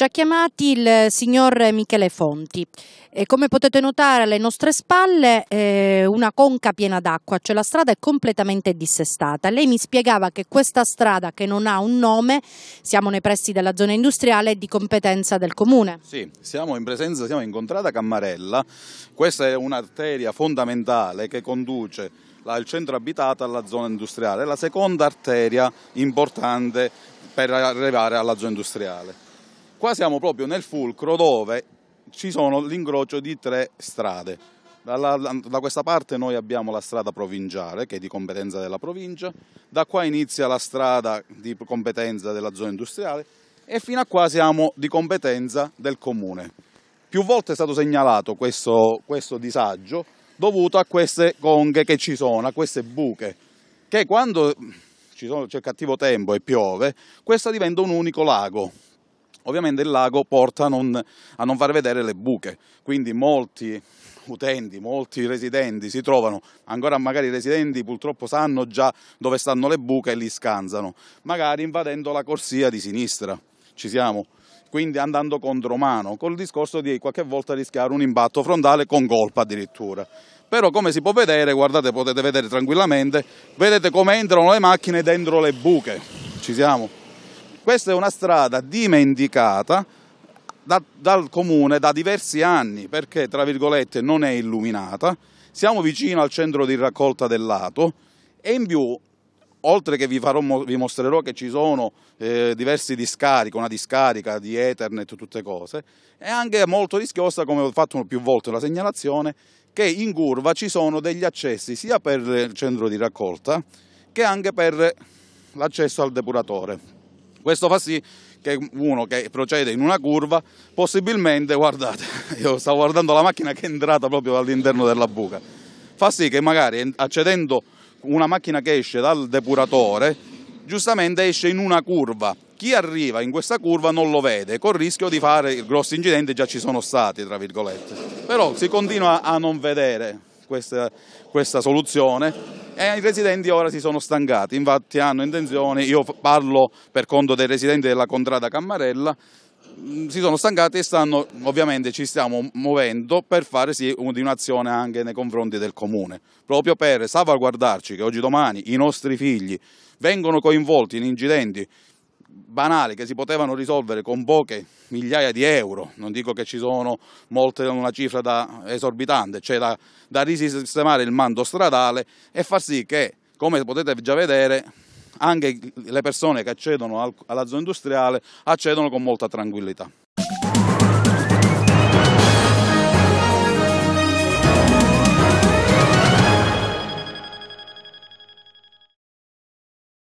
Ci ha chiamati il signor Michele Fonti. E come potete notare alle nostre spalle eh, una conca piena d'acqua, cioè la strada è completamente dissestata. Lei mi spiegava che questa strada che non ha un nome, siamo nei pressi della zona industriale, è di competenza del comune. Sì, siamo in presenza, siamo in contrada Cammarella, questa è un'arteria fondamentale che conduce dal centro abitato alla zona industriale, è la seconda arteria importante per arrivare alla zona industriale. Qua siamo proprio nel fulcro dove ci sono l'incrocio di tre strade. Dalla, da questa parte noi abbiamo la strada provinciale che è di competenza della provincia, da qua inizia la strada di competenza della zona industriale e fino a qua siamo di competenza del comune. Più volte è stato segnalato questo, questo disagio dovuto a queste conghe che ci sono, a queste buche, che quando c'è cattivo tempo e piove, questa diventa un unico lago, ovviamente il lago porta a non, a non far vedere le buche, quindi molti utenti, molti residenti si trovano, ancora magari i residenti purtroppo sanno già dove stanno le buche e li scansano, magari invadendo la corsia di sinistra, ci siamo, quindi andando contro mano, col discorso di qualche volta rischiare un impatto frontale con colpa addirittura. Però come si può vedere, guardate, potete vedere tranquillamente, vedete come entrano le macchine dentro le buche, ci siamo questa è una strada dimenticata da, dal comune da diversi anni perché, tra virgolette, non è illuminata. Siamo vicino al centro di raccolta del lato e in più oltre che vi, farò, vi, mostrerò che ci sono eh, diversi discarichi, una discarica di Ethernet, tutte cose, è anche molto rischiosa, come ho fatto più volte la segnalazione, che in curva ci sono degli accessi sia per il centro di raccolta che anche per l'accesso al depuratore. Questo fa sì che uno che procede in una curva, possibilmente, guardate, io stavo guardando la macchina che è entrata proprio all'interno della buca, fa sì che magari accedendo una macchina che esce dal depuratore, giustamente esce in una curva. Chi arriva in questa curva non lo vede, col rischio di fare grossi incidenti, già ci sono stati, tra virgolette. Però si continua a non vedere questa, questa soluzione e i residenti ora si sono stancati, infatti hanno intenzione, io parlo per conto dei residenti della Contrada Cammarella, mm, si sono stancati e stanno, ovviamente ci stiamo muovendo per fare sì un'azione anche nei confronti del comune, proprio per salvaguardarci che oggi domani i nostri figli vengono coinvolti in incidenti banali che si potevano risolvere con poche migliaia di euro, non dico che ci sono molte, una cifra da esorbitante, cioè da, da risistemare il mando stradale e far sì che, come potete già vedere, anche le persone che accedono alla zona industriale accedono con molta tranquillità.